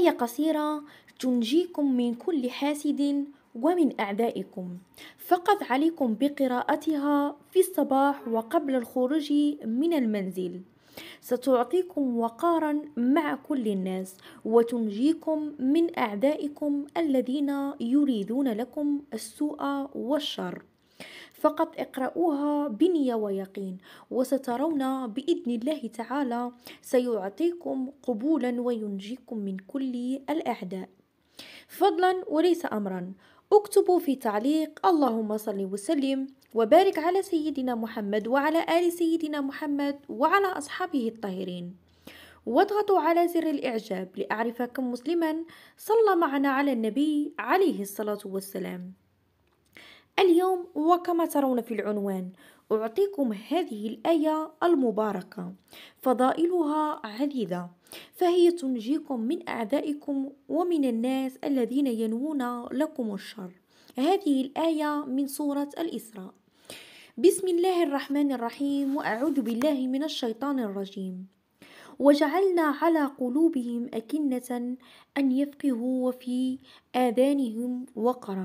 آية قصيرة تنجيكم من كل حاسد ومن أعدائكم فقط عليكم بقراءتها في الصباح وقبل الخروج من المنزل ستعطيكم وقارا مع كل الناس وتنجيكم من أعدائكم الذين يريدون لكم السوء والشر فقط اقرأوها بنية ويقين وسترون بإذن الله تعالى سيعطيكم قبولا وينجيكم من كل الأعداء فضلا وليس أمرا اكتبوا في تعليق اللهم صل وسلم وبارك على سيدنا محمد وعلى آل سيدنا محمد وعلى أصحابه الطاهرين واضغطوا على زر الإعجاب لأعرف كم مسلما صلى معنا على النبي عليه الصلاة والسلام اليوم وكما ترون في العنوان أعطيكم هذه الآية المباركة فضائلها عديدة فهي تنجيكم من أعدائكم ومن الناس الذين ينوون لكم الشر هذه الآية من سورة الإسراء بسم الله الرحمن الرحيم وأعوذ بالله من الشيطان الرجيم وجعلنا على قلوبهم أكنة أن يفقهوا وفي آذانهم وقرا